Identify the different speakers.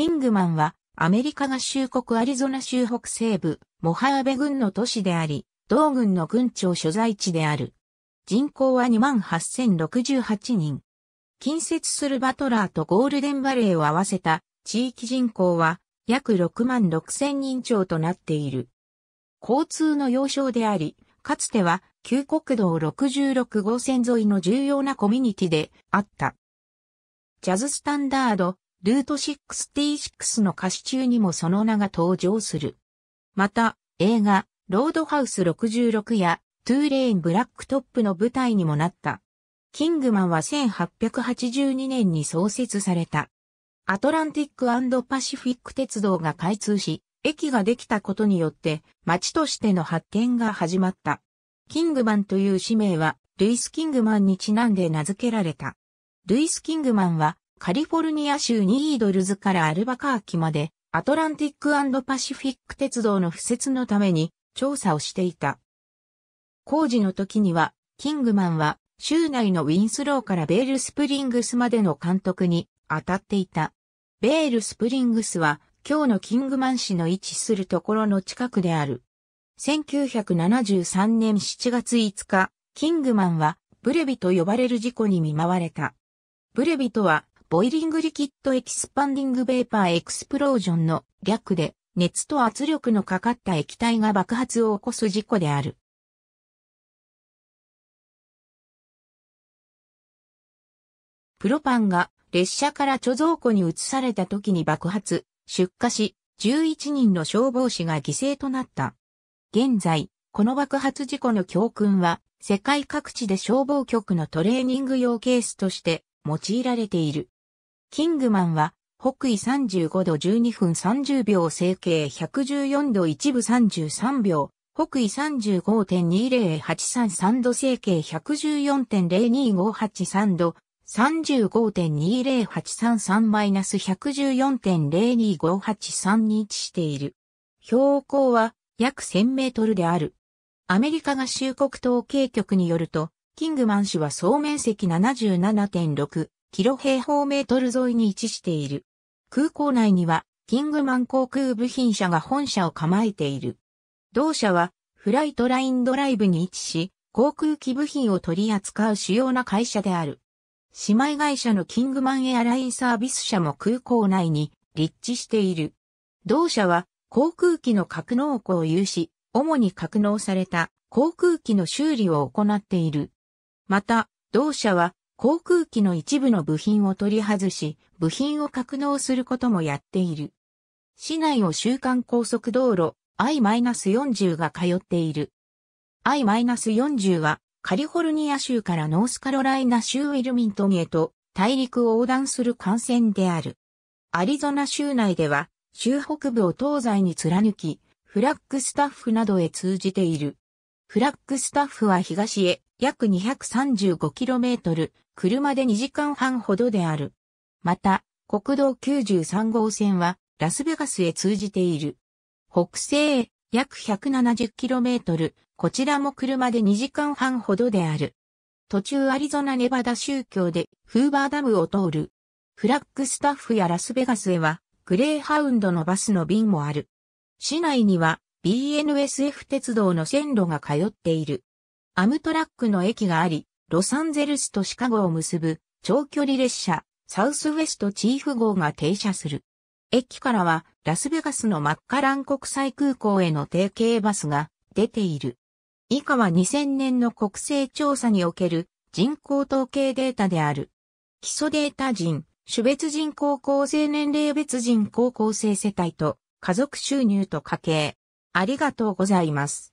Speaker 1: キングマンは、アメリカ合衆国アリゾナ州北西部、モハーベ郡の都市であり、同郡の郡庁所在地である。人口は28,068人。近接するバトラーとゴールデンバレーを合わせた地域人口は約6万6000人超となっている。交通の要衝であり、かつては旧国道66号線沿いの重要なコミュニティであった。ジャズスタンダード、ルート66の歌詞中にもその名が登場する。また、映画、ロードハウス66や、トゥーレインブラックトップの舞台にもなった。キングマンは1882年に創設された。アトランティックパシフィック鉄道が開通し、駅ができたことによって街としての発展が始まった。キングマンという氏名はルイス・キングマンにちなんで名付けられた。ルイス・キングマンはカリフォルニア州ニードルズからアルバカーキまで、アトランティックパシフィック鉄道の敷設のために調査をしていた。工事の時には、キングマンは州内のウィンスローからベールスプリングスまでの監督に当たっていた。ベールスプリングスは今日のキングマン市の位置するところの近くである。1973年7月5日、キングマンはブレビと呼ばれる事故に見舞われた。ブレビとはボイリングリキッドエキスパンディングベーパーエクスプロージョンの略で、熱と圧力のかかった液体が爆発を起こす事故である。プロパンが列車から貯蔵庫に移された時に爆発、出火し、11人の消防士が犠牲となった。現在、この爆発事故の教訓は、世界各地で消防局のトレーニング用ケースとして用いられている。キングマンは、北緯35度12分30秒整形114度1部33秒、北緯35.20833度整形114.02583度、35.20833-114.02583に位置している。標高は約1000メートルである。アメリカ合衆国統計局によると、キングマン氏は総面積77.6、キロ平方メートル沿いに位置している。空港内には、キングマン航空部品社が本社を構えている。同社は、フライトラインドライブに位置し、航空機部品を取り扱う主要な会社である。姉妹会社のキングマンエアラインサービス社も空港内に立地している。同社は、航空機の格納庫を有し、主に格納された航空機の修理を行っている。また、同社は航空機の一部の部品を取り外し、部品を格納することもやっている。市内を週間高速道路 I-40 が通っている。I-40 はカリフォルニア州からノースカロライナ州ウィルミントンへと大陸を横断する幹線である。アリゾナ州内では州北部を東西に貫き、フラッグスタッフなどへ通じている。フラッグスタッフは東へ約 235km、車で2時間半ほどである。また、国道93号線はラスベガスへ通じている。北西へ約 170km、こちらも車で2時間半ほどである。途中アリゾナネバダ宗教でフーバーダムを通る。フラッグスタッフやラスベガスへはグレーハウンドのバスの便もある。市内には BNSF 鉄道の線路が通っている。アムトラックの駅があり、ロサンゼルスとシカゴを結ぶ長距離列車サウスウェストチーフ号が停車する。駅からはラスベガスのマッカラン国際空港への定型バスが出ている。以下は2000年の国勢調査における人口統計データである。基礎データ人、種別人口構成年齢別人口構成世帯と家族収入と家計。ありがとうございます。